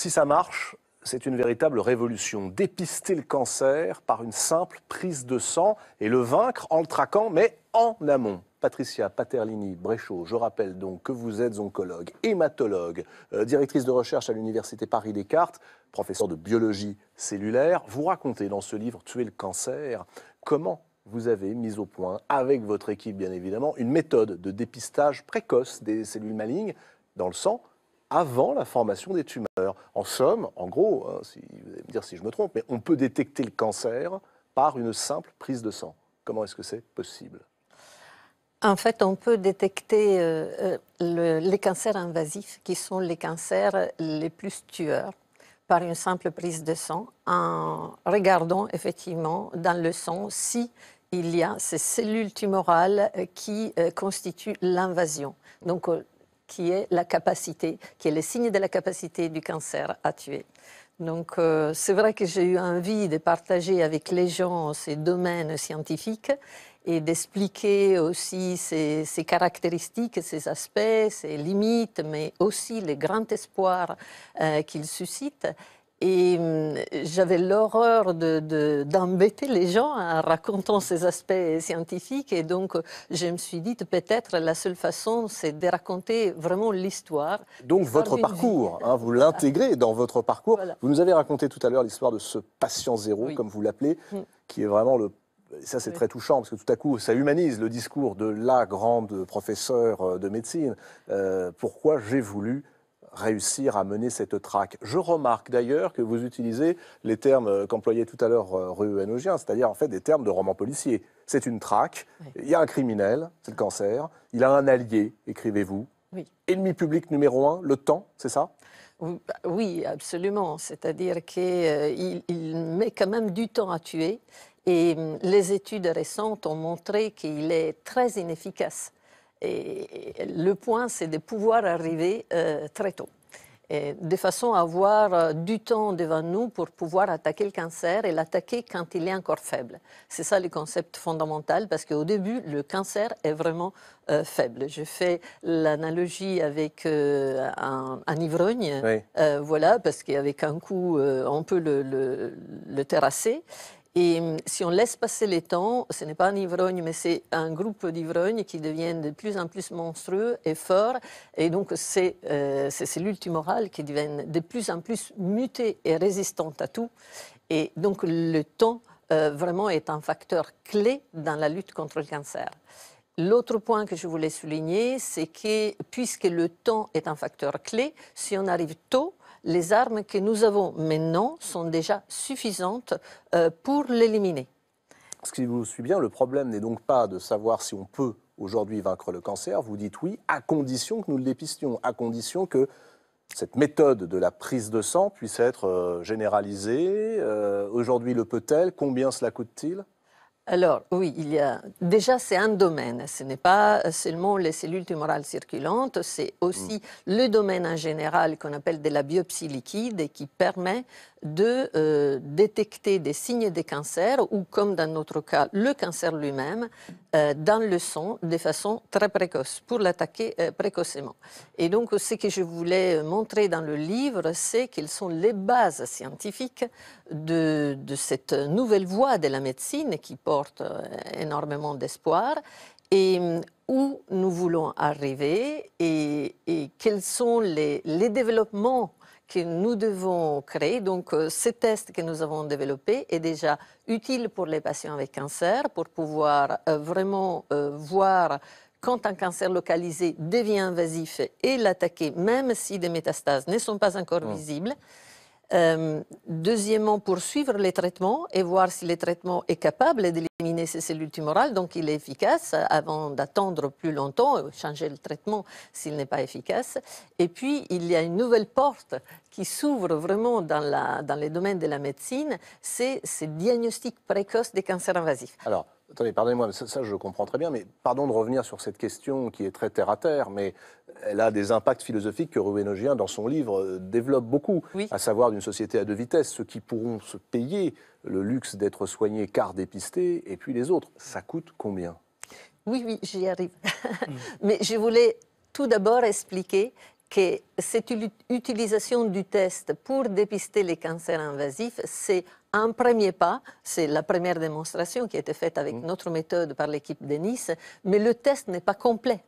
Si ça marche, c'est une véritable révolution. Dépister le cancer par une simple prise de sang et le vaincre en le traquant, mais en amont. Patricia Paterlini Bréchaud je rappelle donc que vous êtes oncologue, hématologue, euh, directrice de recherche à l'Université Paris-Descartes, professeur de biologie cellulaire. Vous racontez dans ce livre Tuer le cancer comment vous avez mis au point, avec votre équipe bien évidemment, une méthode de dépistage précoce des cellules malignes dans le sang avant la formation des tumeurs. En somme, en gros, hein, si, vous allez me dire si je me trompe, mais on peut détecter le cancer par une simple prise de sang. Comment est-ce que c'est possible en fait, on peut détecter euh, euh, les cancers invasifs, qui sont les cancers les plus tueurs, par une simple prise de sang, en regardant effectivement dans le sang si il y a ces cellules tumorales qui euh, constituent l'invasion. Donc, qui est la capacité, qui est le signe de la capacité du cancer à tuer. Donc euh, c'est vrai que j'ai eu envie de partager avec les gens ces domaines scientifiques et d'expliquer aussi ces caractéristiques, ces aspects, ces limites, mais aussi les grands espoirs euh, qu'ils suscitent. Et euh, j'avais l'horreur d'embêter les gens en racontant ces aspects scientifiques. Et donc, je me suis dit, peut-être la seule façon, c'est de raconter vraiment l'histoire. Donc, votre parcours, hein, vous l'intégrez dans votre parcours. Vous nous avez raconté tout à l'heure l'histoire de ce patient zéro, comme vous l'appelez, mm. qui est vraiment le ça c'est très touchant parce que tout à coup ça humanise le discours de la grande professeure euh, de médecine. Euh, pourquoi j'ai voulu réussir à mener cette traque. Je remarque d'ailleurs que vous utilisez les termes euh, qu'employait tout à l'heure euh, Rue Hénogien, c'est-à-dire en fait des termes de romans policiers. C'est une traque, il y a un criminel, c'est le cancer, il a un allié, écrivez-vous. Oui. Ennemi public numéro un, le temps, c'est ça bah, Oui, absolument. C'est-à-dire qu'il euh, il met quand même du temps à tuer. Et hum, les études récentes ont montré qu'il est très inefficace et le point, c'est de pouvoir arriver euh, très tôt, et de façon à avoir euh, du temps devant nous pour pouvoir attaquer le cancer et l'attaquer quand il est encore faible. C'est ça le concept fondamental, parce qu'au début, le cancer est vraiment euh, faible. Je fais l'analogie avec un, ivrogne, voilà, parce qu'avec un coup, on peut le terrasser. Et hum, si on laisse passer les temps, ce n'est pas un ivrogne, mais c'est un groupe d'ivrognes qui deviennent de plus en plus monstrueux et forts. Et donc, c'est euh, ces cellules tumorales qui deviennent de plus en plus mutées et résistantes à tout. Et donc, le temps euh, vraiment est un facteur clé dans la lutte contre le cancer. L'autre point que je voulais souligner, c'est que puisque le temps est un facteur clé, si on arrive tôt, les armes que nous avons maintenant sont déjà suffisantes euh, pour l'éliminer. Ce qui vous suit bien, le problème n'est donc pas de savoir si on peut aujourd'hui vaincre le cancer. Vous dites oui, à condition que nous le dépistions, à condition que cette méthode de la prise de sang puisse être euh, généralisée. Euh, aujourd'hui, le peut-elle Combien cela coûte-t-il alors oui, il y a déjà c'est un domaine. Ce n'est pas seulement les cellules tumorales circulantes, c'est aussi mm. le domaine en général qu'on appelle de la biopsie liquide et qui permet de euh, détecter des signes des cancers ou, comme dans notre cas, le cancer lui-même, euh, dans le sang de façon très précoce pour l'attaquer euh, précocement. Et donc, ce que je voulais montrer dans le livre, c'est quelles sont les bases scientifiques de, cette nouvelle voie de la médecine qui porte énormément d'espoir et où nous voulons arriver et, quels sont les, les développements que nous devons créer. Donc, euh, ces tests que nous avons développé est déjà utile pour les patients avec cancer, pour pouvoir euh, vraiment euh, voir quand un cancer localisé devient invasif et l'attaquer, même si des métastases ne sont pas encore mm. visibles. Euh, deuxièmement, poursuivre les traitements et voir si le traitement est capable d'éliminer ces cellules tumorales, donc il est efficace avant d'attendre plus longtemps, euh, changer le traitement s'il n'est pas efficace. Et puis, il y a une nouvelle porte qui s'ouvre vraiment dans, dans les domaines de la médecine, c'est ces diagnostics précoce des cancers invasifs. Alors, Attendez, pardonnez-moi, ça, je comprends très bien, mais pardon de revenir sur cette question qui est très terre à terre, mais elle a des impacts philosophiques que Rubenogien, dans son livre, euh, développe beaucoup, à savoir d'une société à deux vitesses, ceux qui pourront se payer le luxe d'être soignés car dépistés, et puis les autres. Ça coûte combien Oui, oui, j'y arrive. Mm. mais je voulais tout d'abord expliquer que cette utilisation du test pour dépister les cancers invasifs, c'est un premier pas, c'est la première démonstration qui a été faite avec mm. notre méthode par l'équipe de Nice, mais le test n'est pas complet.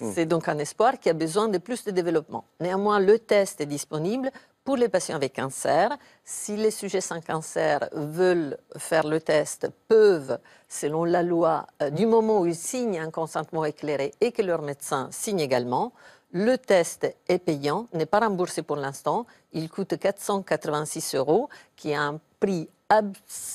Mm. C'est donc un espoir qui a besoin de plus de développement. Néanmoins, le test est disponible pour les patients avec cancer, si les sujets sans cancer veulent faire le test, peuvent, selon la loi, euh, du moment où ils signent un consentement éclairé et que leur médecin signe également, le test est payant, n'est pas remboursé pour l'instant. Il coûte 486 euros, qui est un prix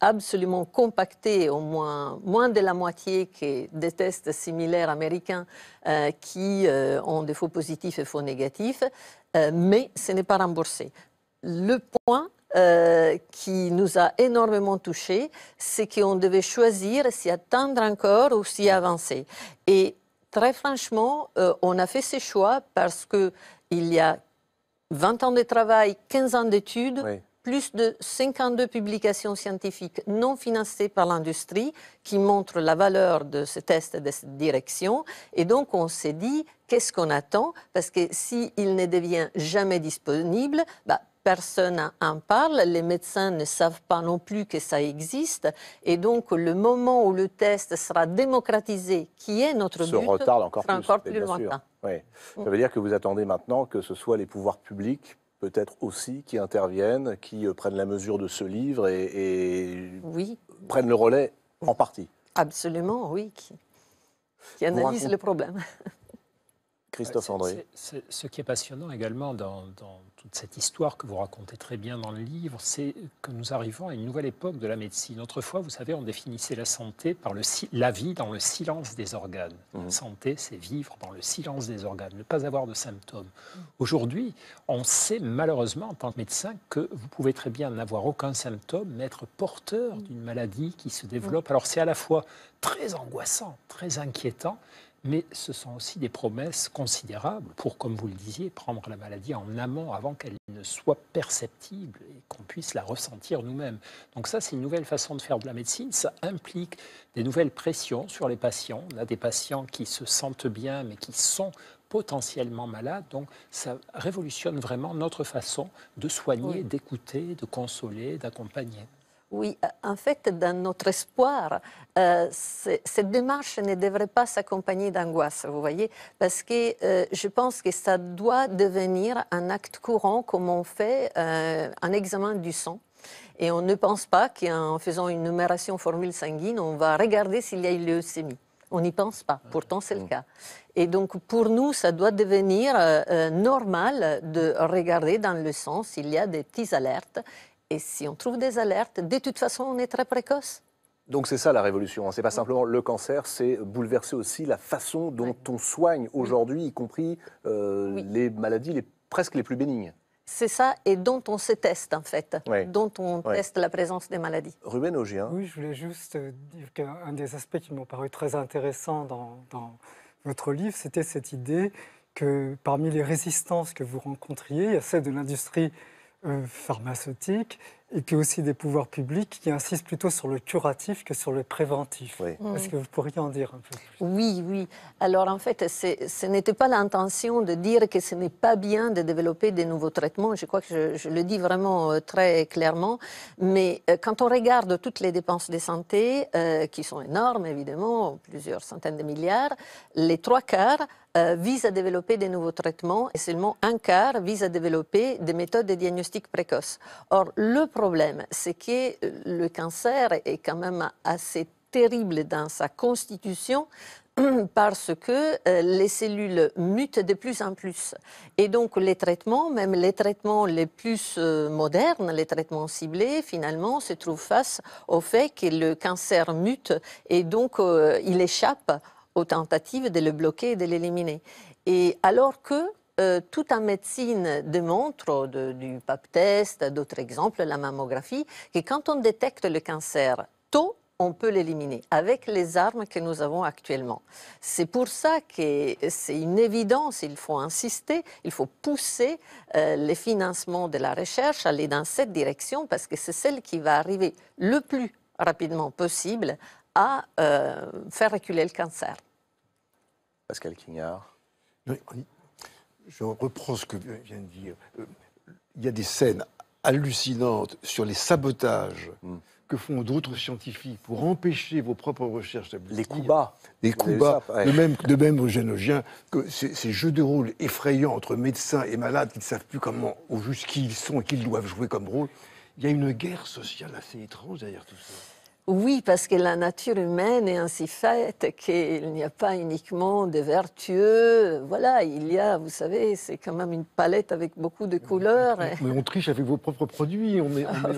absolument compacté, au moins moins de la moitié que des tests similaires américains euh, qui euh, ont des faux positifs et faux négatifs, euh, mais ce n'est pas remboursé. Le point qui nous a énormément touchés, c'est qu'on devait choisir s'y attendre encore ou s'y avancer. Et très franchement, on a fait ces choix parce qu'il y a 20 ans de travail, 15 ans d'études, plus de 52 publications scientifiques non financées par l'industrie qui montrent la valeur de ce test et de cette direction. Et donc, on s'est dit, qu'est-ce qu'on attend Parce que s'il il ne devient jamais disponible, bah, personne en parle, les médecins ne savent pas non plus que ça existe, et donc le moment où le test sera démocratisé, qui est notre but, encore encore plus Ça mm. veut dire que vous attendez maintenant que ce soit les pouvoirs publics peut-être aussi qui interviennent, qui euh, prennent la mesure de ce livre et, oui. prennent le relais en partie. Absolument, oui, qui, analysent le problème. Christophe André. ce qui est passionnant également dans, toute cette histoire que vous racontez très bien dans le livre, c'est que nous arrivons à une nouvelle époque de la médecine. Autrefois, vous savez, on définissait la santé par le, la vie dans le silence des organes. Mhm. La santé, c'est vivre dans le silence des organes, ne pas avoir de symptômes. Aujourd'hui, on sait malheureusement en tant que médecin que vous pouvez très bien n'avoir aucun symptôme, mais être porteur mhm. d'une maladie qui se développe. Alors c'est à la fois très angoissant, très inquiétant, mais ce sont aussi des promesses considérables pour, comme vous le disiez, prendre la maladie en amont avant qu'elle ne soit perceptible et qu'on puisse la ressentir nous-mêmes. Donc ça, c'est une nouvelle façon de faire de la médecine. Ça implique des nouvelles pressions sur les patients. On a des patients qui se sentent bien, mais qui sont potentiellement malades. Donc ça révolutionne vraiment notre façon de soigner, d'écouter, de consoler, d'accompagner. Oui, en fait, dans notre espoir, euh, cette démarche ne devrait pas s'accompagner d'angoisse, vous voyez, parce que euh, je pense que ça doit devenir un acte courant comme on fait euh, un examen du sang. Et on ne pense pas qu'en faisant une numération formule sanguine, on va regarder s'il y a une leucémie. On n'y pense pas, pourtant c'est le mm-hmm. cas. Et donc pour nous, ça doit devenir normal de regarder dans le sang s'il y a des petites alertes et si on trouve des alertes, de toute façon, on est très précoce. Donc c'est ça la révolution. Hein. C'est pas simplement le cancer, c'est bouleverser aussi la façon dont on soigne aujourd'hui, y compris euh, les maladies les, presque les plus bénignes. C'est ça, et dont on se teste en fait, dont on teste la présence des maladies. Ruben Augien. Hein. Oui, je voulais juste dire qu'un des aspects qui m'ont paru très intéressant dans, dans votre livre, c'était cette idée que parmi les résistances que vous rencontriez, il y a celle de l'industrie euh, pharmaceutiques, et puis aussi des pouvoirs publics qui insistent plutôt sur le curatif que sur le préventif. Est-ce que vous pourriez en dire un peu plus Oui, oui. Alors en fait, ce n'était pas l'intention de dire que ce n'est pas bien de développer des nouveaux traitements. Je crois que je, le dis vraiment euh, très clairement. Mais euh, quand on regarde toutes les dépenses de santé, qui sont énormes évidemment, plusieurs centaines de milliards, les trois quarts euh, vise à développer des nouveaux traitements et seulement un quart vise à développer des méthodes de diagnostic précoce. Or, le problème, c'est que le cancer est quand même assez terrible dans sa constitution parce que euh, les cellules mutent de plus en plus. Et donc les traitements, même les traitements les plus euh, modernes, les traitements ciblés, finalement, se trouvent face au fait que le cancer mute et donc il échappe aux tentatives de le bloquer et de l'éliminer. Et alors que tout euh, toute en médecine démontre, du pap test, d'autres exemples, la mammographie, que quand on détecte le cancer tôt, on peut l'éliminer avec les armes que nous avons actuellement. C'est pour ça que c'est une évidence, il faut insister, il faut pousser euh, les financements de la recherche, aller dans cette direction, parce que c'est celle qui va arriver le plus rapidement possible à euh, faire reculer le cancer. Pascal Quignard. Je reprends ce que vient de dire. Euh, il y a des scènes hallucinantes sur les sabotages hmm. que font d'autres scientifiques pour empêcher vos propres recherches Les coups bas. Les coups De même, de même aux que ces, jeux de rôle effrayants entre médecins et malades qui ne savent plus comment, ou juste qui ils sont et qu'ils doivent jouer comme rôle. Il y a une guerre sociale assez étrange derrière tout ça. Oui, parce que la nature humaine est ainsi faite qu'il n'y a pas uniquement des vertueux. Voilà, il y a, vous savez, c'est quand même une palette avec beaucoup de couleurs. Mais, on triche avec vos propres produits. On ah,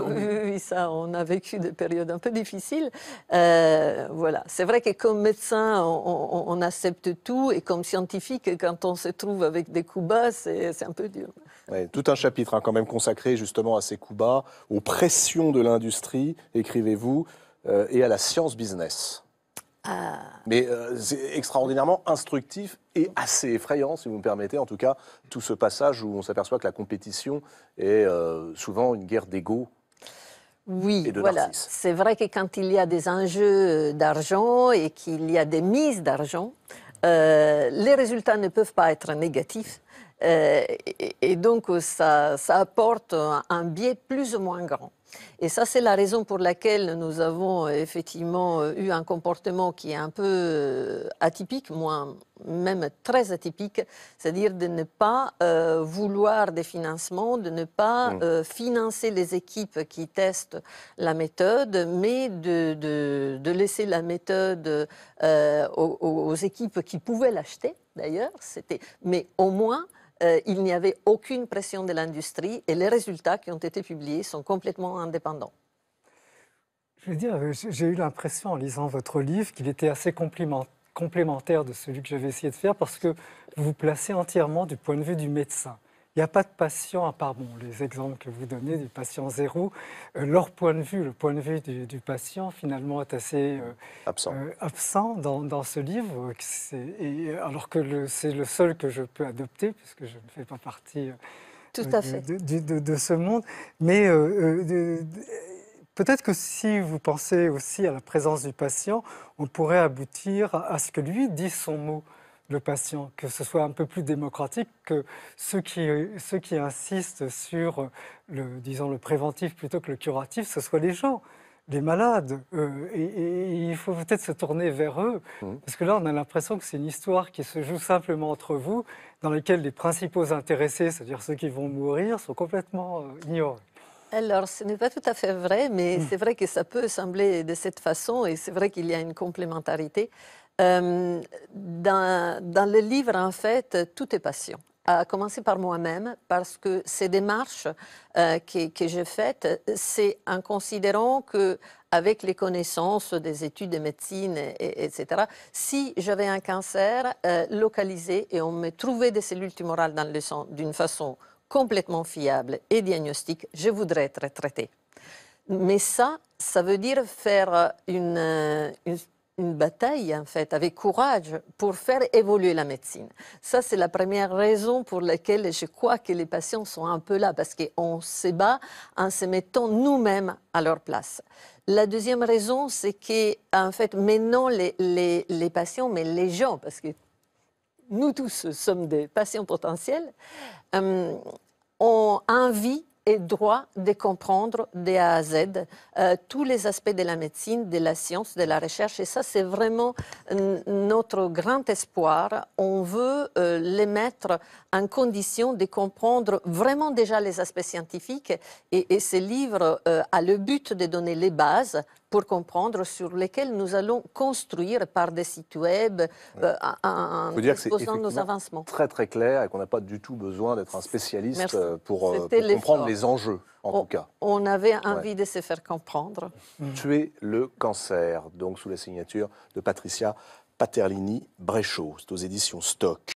Oui, ça, on a vécu des périodes un peu difficiles. Euh, voilà, c'est vrai que comme médecin, on, accepte tout, et comme scientifique, quand on se trouve avec des coups bas, c'est un peu dur. tout un chapitre hein, quand même consacré justement à ces coups bas, aux pressions de l'industrie, écrivez-vous. Euh, et à la science business. Ah. Mais euh, c'est extraordinairement instructif et assez effrayant, si vous me permettez, en tout cas, tout ce passage où on s'aperçoit que la compétition est euh, souvent une guerre d'ego. Oui, voilà. C'est vrai que quand il y a des enjeux d'argent et qu'il y a des mises d'argent, les résultats ne peuvent pas être négatifs. Euh, et, donc, ça, apporte un biais plus ou moins grand. Et ça, c'est la raison pour laquelle nous avons effectivement eu un comportement qui est un peu euh, atypique, moins même très atypique, c'est-à-dire de ne pas euh, vouloir des financements, de ne pas mm. euh, financer les équipes qui testent la méthode, mais de, laisser la méthode euh, aux, équipes qui pouvaient l'acheter, d'ailleurs. C'était, mais au moins, il n'y avait aucune pression de l'industrie et les résultats qui ont été publiés sont complètement indépendants. Je veux dire, j'ai eu l'impression en lisant votre livre qu'il était assez complémentaire complémentaire de celui que j'avais essayé de faire parce que vous vous placez entièrement du point de vue du médecin. Il n'y a pas de patient, à part bon, les exemples que vous donnez du patient zéro, euh, leur point de vue, le point de vue du, patient finalement est assez euh, euh, absent, dans, dans, ce livre, alors que c'est le seul que je peux adopter puisque je ne fais pas partie Tout à de, fait. de, de, ce monde. Mais Peut-être que si vous pensez aussi à la présence du patient, on pourrait aboutir à ce que lui dise son mot, le patient, que ce soit un peu plus démocratique que ceux qui, ceux qui insistent sur le, disons, le préventif plutôt que le curatif, ce soient les gens les malades. Euh, et, il faut peut-être se tourner vers eux, mmh. parce que là, on a l'impression que c'est une histoire qui se joue simplement entre vous, dans laquelle les principaux intéressés, c'est-à-dire ceux qui vont mourir, sont complètement euh, ignorés. Alors, ce n'est pas tout à fait vrai, mais hmm. c'est vrai que ça peut sembler de cette façon et c'est vrai qu'il y a une complémentarité. Euh, dans, le livre, en fait, tout est patient. À commencer par moi-même, parce que ces démarches euh, que, j'ai faites, c'est en considérant que avec les connaissances des études de médecine, etc. Si j'avais un cancer euh, localisé et on me trouvait des cellules tumorales dans le sang d'une façon complètement fiable et diagnostique, je voudrais être traité. Mais ça, ça veut dire faire euh, euh, une, une bataille, en fait, avec courage pour faire évoluer la médecine. Ça, c'est la première raison pour laquelle je crois que les patients sont un peu là, parce qu'on se bat en se mettant nous-mêmes à leur place. La deuxième raison, c'est que, en fait, maintenant, les, les, les patients, mais les gens, parce que nous tous sommes des patients potentiels, euh, ont envie et droit de comprendre de A à Z euh, tous les aspects de la médecine, de la science, de la recherche. Et ça, c'est vraiment notre grand espoir. On veut euh, les mettre en condition de comprendre vraiment déjà les aspects scientifiques. Et, et ce livre euh, a le but de donner les bases pour comprendre, sur lesquels nous allons construire par des sites web euh, un en de nos avancements. Très très clair et qu'on n'a pas du tout besoin d'être un spécialiste euh, euh, pour, comprendre les enjeux. En tout cas. on avait envie de se faire comprendre. Mm. Tuer le cancer, donc sous la signature de Patricia Paterlini-Bréchot. aux éditions Stock.